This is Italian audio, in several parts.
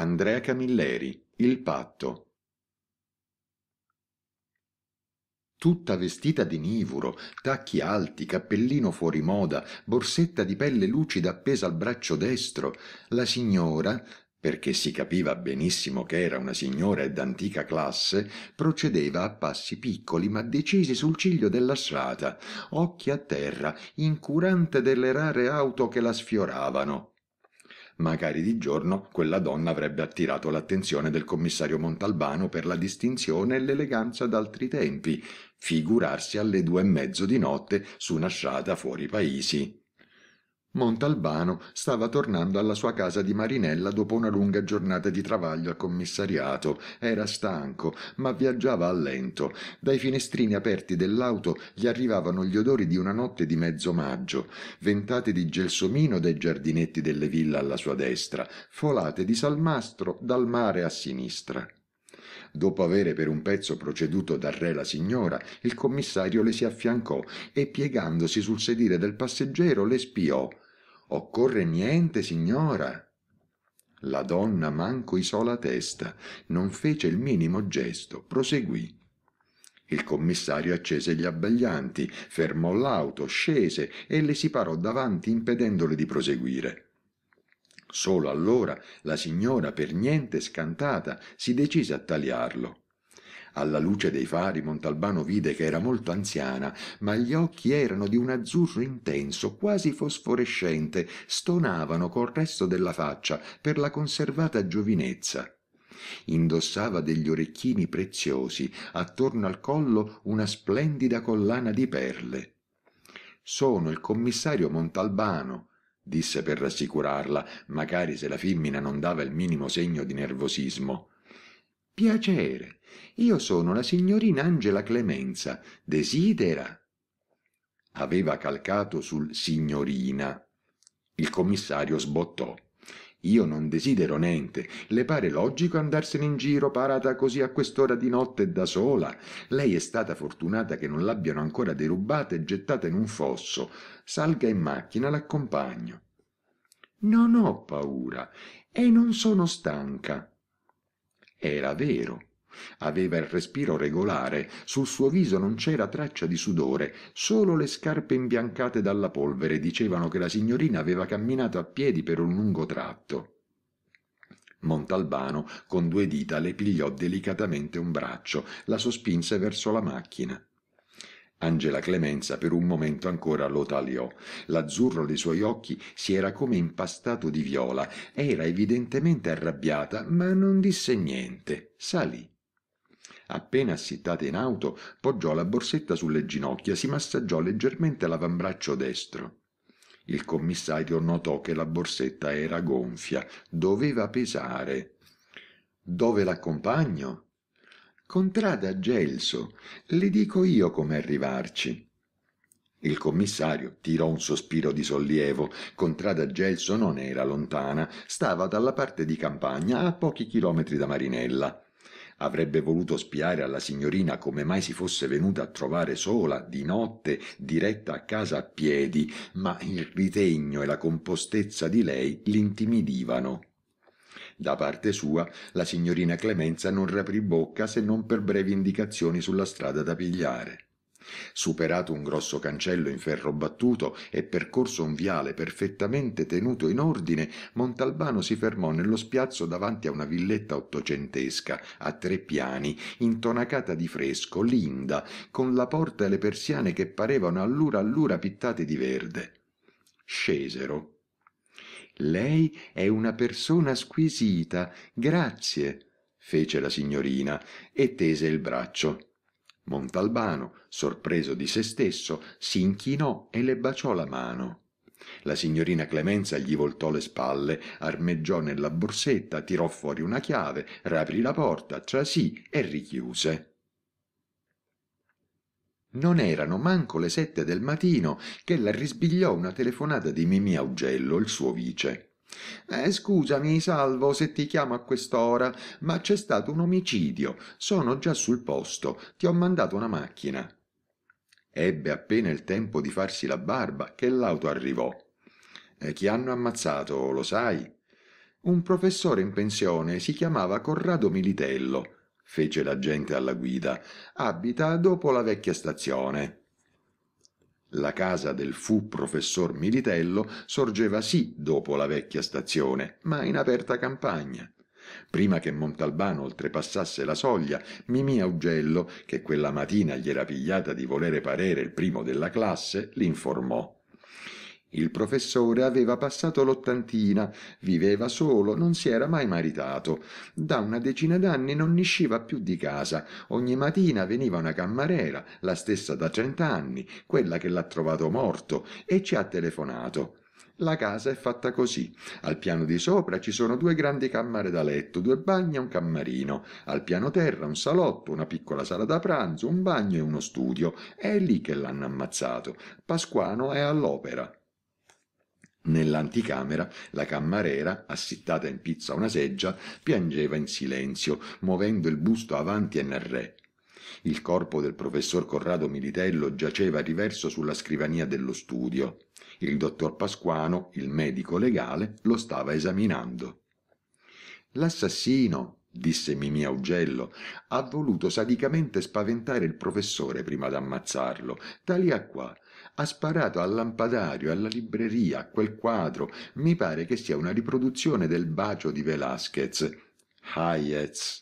Andrea Camilleri, Il patto. Tutta vestita di nivuro, tacchi alti, cappellino fuori moda, borsetta di pelle lucida appesa al braccio destro, la signora, perché si capiva benissimo che era una signora e d'antica classe, procedeva a passi piccoli ma decisi sul ciglio della strada, occhi a terra, incurante delle rare auto che la sfioravano. Magari di giorno quella donna avrebbe attirato l'attenzione del commissario Montalbano per la distinzione e l'eleganza d'altri tempi, figurarsi alle due e mezzo di notte su una strada fuori paesi. Montalbano stava tornando alla sua casa di Marinella dopo una lunga giornata di travaglio al commissariato. Era stanco, ma viaggiava a lento. Dai finestrini aperti dell'auto gli arrivavano gli odori di una notte di mezzo maggio, ventate di gelsomino dai giardinetti delle ville alla sua destra, folate di salmastro dal mare a sinistra. Dopo avere per un pezzo proceduto dal re la signora, il commissario le si affiancò e piegandosi sul sedile del passeggero le spiò occorre niente signora la donna manco isò la testa non fece il minimo gesto proseguì il commissario accese gli abbaglianti fermò l'auto scese e le si parò davanti impedendole di proseguire solo allora la signora per niente scantata si decise a taliarlo alla luce dei fari Montalbano vide che era molto anziana, ma gli occhi erano di un azzurro intenso, quasi fosforescente, stonavano col resto della faccia per la conservata giovinezza. Indossava degli orecchini preziosi, attorno al collo una splendida collana di perle. Sono il commissario Montalbano, disse per rassicurarla, magari se la femmina non dava il minimo segno di nervosismo. Piacere. Io sono la signorina Angela Clemenza. Desidera? Aveva calcato sul signorina. Il commissario sbottò. Io non desidero niente. Le pare logico andarsene in giro parata così a quest'ora di notte da sola? Lei è stata fortunata che non l'abbiano ancora derubata e gettata in un fosso. Salga in macchina, l'accompagno. Non ho paura e non sono stanca. Era vero. Aveva il respiro regolare, sul suo viso non c'era traccia di sudore, solo le scarpe imbiancate dalla polvere dicevano che la signorina aveva camminato a piedi per un lungo tratto. Montalbano con due dita le pigliò delicatamente un braccio, la sospinse verso la macchina. Angela Clemenza per un momento ancora lo tagliò. L'azzurro dei suoi occhi si era come impastato di viola. Era evidentemente arrabbiata, ma non disse niente. Salì. Appena assitata in auto, poggiò la borsetta sulle ginocchia, si massaggiò leggermente l'avambraccio destro. Il commissario notò che la borsetta era gonfia, doveva pesare. Dove l'accompagno? contrada gelso le dico io come arrivarci il commissario tirò un sospiro di sollievo contrada gelso non era lontana stava dalla parte di campagna a pochi chilometri da marinella avrebbe voluto spiare alla signorina come mai si fosse venuta a trovare sola di notte diretta a casa a piedi ma il ritegno e la compostezza di lei l'intimidivano da parte sua, la signorina Clemenza non riaprì bocca se non per brevi indicazioni sulla strada da pigliare. Superato un grosso cancello in ferro battuto e percorso un viale perfettamente tenuto in ordine, Montalbano si fermò nello spiazzo davanti a una villetta ottocentesca, a tre piani, intonacata di fresco, linda, con la porta e le persiane che parevano all'ura all'ura pittate di verde. Scesero lei è una persona squisita grazie fece la signorina e tese il braccio montalbano sorpreso di se stesso si inchinò e le baciò la mano la signorina clemenza gli voltò le spalle armeggiò nella borsetta tirò fuori una chiave riaprì la porta trasì e richiuse non erano manco le sette del mattino che la risbigliò una telefonata di mimì augello il suo vice eh, scusami salvo se ti chiamo a quest'ora ma c'è stato un omicidio sono già sul posto ti ho mandato una macchina ebbe appena il tempo di farsi la barba che l'auto arrivò eh, chi hanno ammazzato lo sai un professore in pensione si chiamava corrado militello fece l'agente alla guida, abita dopo la vecchia stazione. La casa del fu professor Militello sorgeva sì dopo la vecchia stazione, ma in aperta campagna. Prima che Montalbano oltrepassasse la soglia, Mimì Augello, che quella mattina gli era pigliata di volere parere il primo della classe, l'informò. Il professore aveva passato l'ottantina, viveva solo, non si era mai maritato. Da una decina d'anni non nisciva più di casa. Ogni mattina veniva una cammarera, la stessa da trent'anni, quella che l'ha trovato morto, e ci ha telefonato. La casa è fatta così. Al piano di sopra ci sono due grandi cammare da letto, due bagni e un cammarino. Al piano terra un salotto, una piccola sala da pranzo, un bagno e uno studio. È lì che l'hanno ammazzato. Pasquano è all'opera. Nell'anticamera la cammarera, assittata in pizzo a una seggia, piangeva in silenzio, muovendo il busto avanti e nel re. Il corpo del professor Corrado Militello giaceva riverso sulla scrivania dello studio. Il dottor Pasquano, il medico legale, lo stava esaminando. L'assassino, disse Mimì Augello, ha voluto sadicamente spaventare il professore prima d'ammazzarlo. Da lì a qua ha sparato al lampadario, alla libreria, a quel quadro. Mi pare che sia una riproduzione del bacio di Velázquez. Hayez,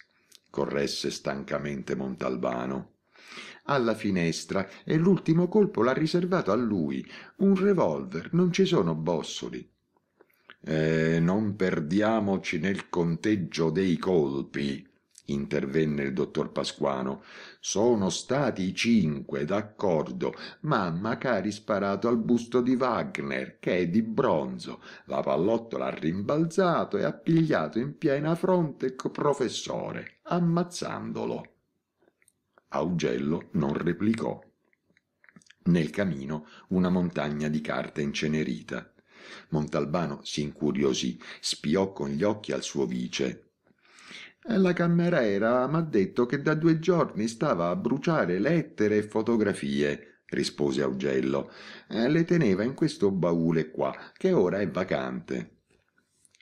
corresse stancamente Montalbano. Alla finestra e l'ultimo colpo l'ha riservato a lui. Un revolver, non ci sono bossoli. Eh, non perdiamoci nel conteggio dei colpi, intervenne il dottor Pasquano. Sono stati cinque, d'accordo, mamma che ha risparato al busto di Wagner, che è di bronzo. La pallottola ha rimbalzato e ha pigliato in piena fronte il professore, ammazzandolo. Augello non replicò. Nel camino una montagna di carta incenerita. Montalbano si incuriosì, spiò con gli occhi al suo vice e la cameriera m'ha detto che da due giorni stava a bruciare lettere e fotografie rispose augello le teneva in questo baule qua che ora è vacante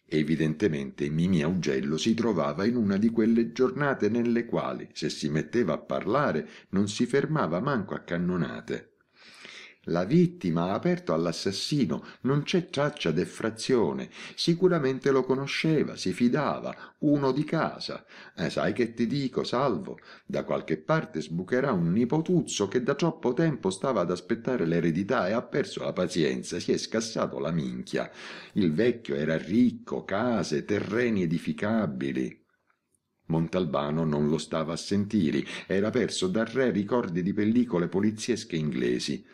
Evidentemente Mimì Augello si trovava in una di quelle giornate nelle quali, se si metteva a parlare, non si fermava manco a cannonate. La vittima ha aperto all'assassino, non c'è traccia d'effrazione. Sicuramente lo conosceva, si fidava, uno di casa. Eh, sai che ti dico, salvo? Da qualche parte sbucherà un nipotuzzo che da troppo tempo stava ad aspettare l'eredità e ha perso la pazienza, si è scassato la minchia. Il vecchio era ricco, case, terreni edificabili. Montalbano non lo stava a sentire, era perso dal re ricordi di pellicole poliziesche inglesi.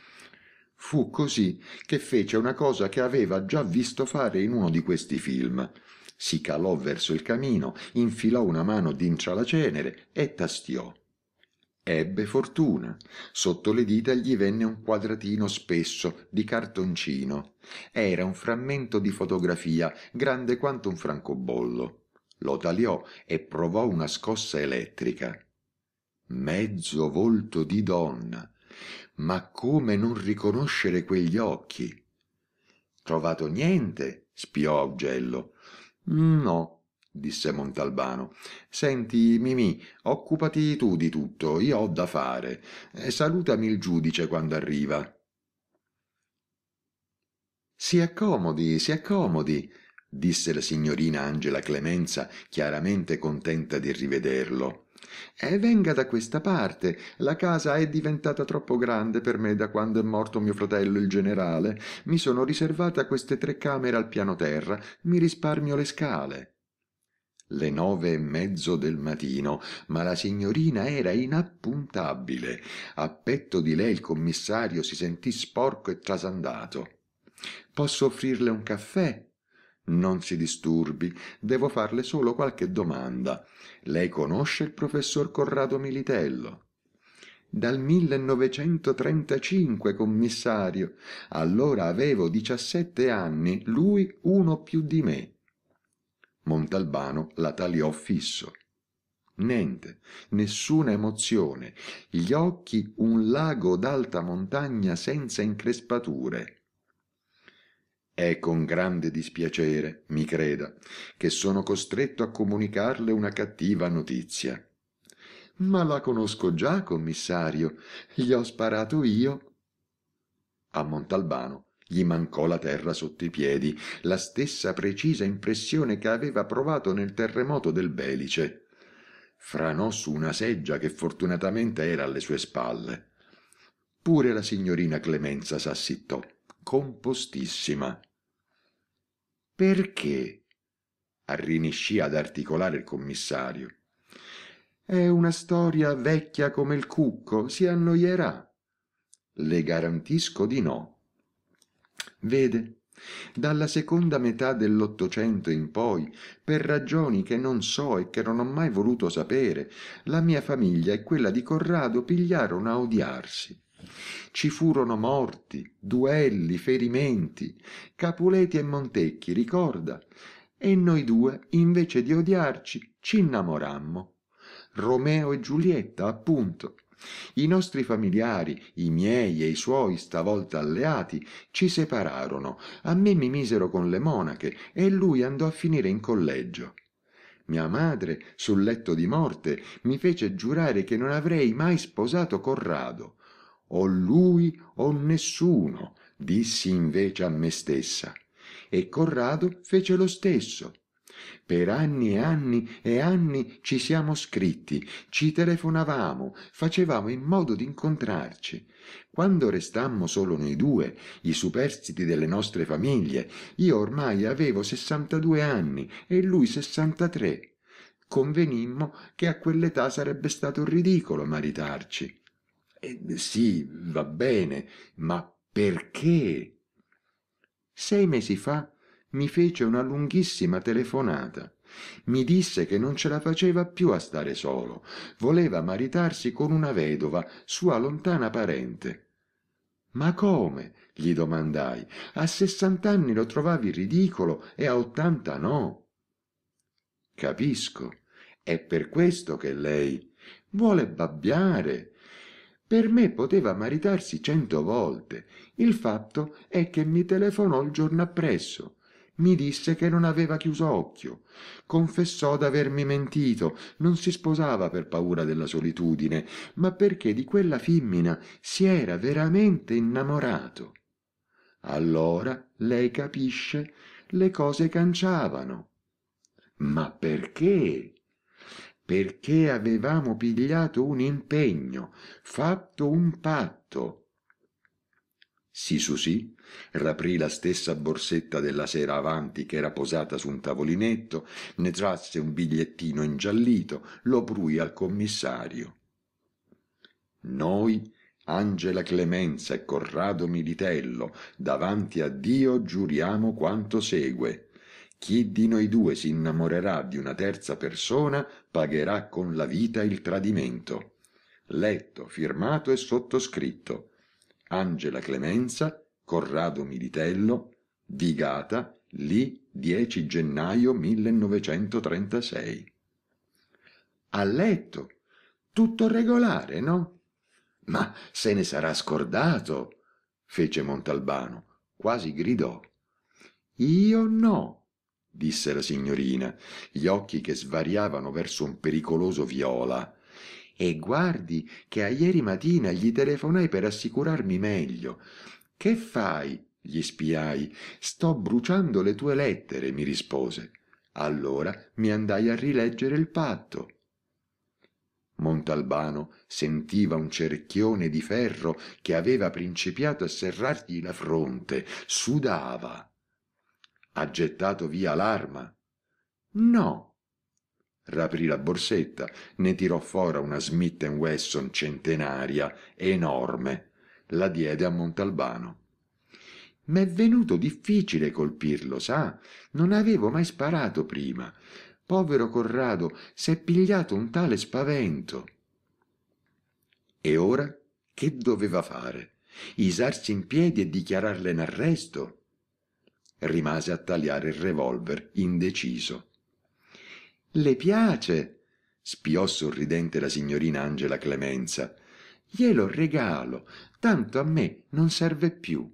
Fu così che fece una cosa che aveva già visto fare in uno di questi film. Si calò verso il camino, infilò una mano d'intra la cenere e tastiò. Ebbe fortuna. Sotto le dita gli venne un quadratino spesso di cartoncino. Era un frammento di fotografia grande quanto un francobollo. Lo tagliò e provò una scossa elettrica. Mezzo volto di donna, ma come non riconoscere quegli occhi trovato niente spiò augello no disse montalbano senti mimì occupati tu di tutto io ho da fare eh, salutami il giudice quando arriva si accomodi si accomodi disse la signorina angela clemenza chiaramente contenta di rivederlo e venga da questa parte la casa è diventata troppo grande per me da quando è morto mio fratello il generale mi sono riservata queste tre camere al piano terra mi risparmio le scale le nove e mezzo del mattino, ma la signorina era inappuntabile. A petto di lei il commissario si sentì sporco e trasandato. Posso offrirle un caffè? non si disturbi, devo farle solo qualche domanda. Lei conosce il professor Corrado Militello? Dal 1935, commissario. Allora avevo 17 anni, lui uno più di me. Montalbano la tagliò fisso. Niente, nessuna emozione, gli occhi un lago d'alta montagna senza increspature. È con grande dispiacere, mi creda, che sono costretto a comunicarle una cattiva notizia. Ma la conosco già, commissario. Gli ho sparato io. A Montalbano gli mancò la terra sotto i piedi, la stessa precisa impressione che aveva provato nel terremoto del Belice. Franò su una seggia che fortunatamente era alle sue spalle. Pure la signorina Clemenza s'assittò, compostissima. Perché? Arriniscì ad articolare il commissario. È una storia vecchia come il cucco, si annoierà. Le garantisco di no. Vede, dalla seconda metà dell'Ottocento in poi, per ragioni che non so e che non ho mai voluto sapere, la mia famiglia e quella di Corrado pigliarono a odiarsi ci furono morti duelli ferimenti capuleti e montecchi ricorda e noi due invece di odiarci c'innamorammo romeo e giulietta appunto i nostri familiari i miei e i suoi stavolta alleati ci separarono a me mi misero con le monache e lui andò a finire in collegio mia madre sul letto di morte mi fece giurare che non avrei mai sposato corrado o lui o nessuno dissi invece a me stessa e corrado fece lo stesso per anni e anni e anni ci siamo scritti ci telefonavamo facevamo in modo di incontrarci. quando restammo solo noi due i superstiti delle nostre famiglie io ormai avevo 62 anni e lui 63. convenimmo che a quell'età sarebbe stato ridicolo maritarci eh, sì, va bene, ma perché? Sei mesi fa mi fece una lunghissima telefonata. Mi disse che non ce la faceva più a stare solo, voleva maritarsi con una vedova, sua lontana parente. Ma come? gli domandai. A sessant'anni lo trovavi ridicolo e a ottanta no. Capisco. È per questo che lei vuole babbiare, per me poteva maritarsi cento volte. Il fatto è che mi telefonò il giorno appresso. Mi disse che non aveva chiuso occhio. Confessò d'avermi mentito. Non si sposava per paura della solitudine, ma perché di quella femmina si era veramente innamorato. Allora, lei capisce, le cose canciavano. Ma perché? perché avevamo pigliato un impegno, fatto un patto. Sisusì raprì la stessa borsetta della sera avanti che era posata su un tavolinetto, ne trasse un bigliettino ingiallito, lo prui al commissario. Noi, Angela Clemenza e Corrado Militello, davanti a Dio giuriamo quanto segue. Chi di noi due si innamorerà di una terza persona pagherà con la vita il tradimento. Letto, firmato e sottoscritto. Angela Clemenza, Corrado Militello, Vigata, lì 10 gennaio 1936. A letto. Tutto regolare, no? Ma se ne sarà scordato, fece Montalbano, quasi gridò. Io no, disse la signorina, gli occhi che svariavano verso un pericoloso viola. E guardi che a ieri mattina gli telefonai per assicurarmi meglio. Che fai? Gli spiai. Sto bruciando le tue lettere, mi rispose. Allora mi andai a rileggere il patto. Montalbano sentiva un cerchione di ferro che aveva principiato a serrargli la fronte, sudava ha gettato via l'arma no raprì la borsetta ne tirò fora una smith wesson centenaria enorme la diede a montalbano m'è venuto difficile colpirlo sa non avevo mai sparato prima povero corrado s'è pigliato un tale spavento e ora che doveva fare isarsi in piedi e dichiararle in arresto rimase a tagliare il revolver, indeciso. Le piace? spiò sorridente la signorina Angela Clemenza. Glielo regalo, tanto a me non serve più.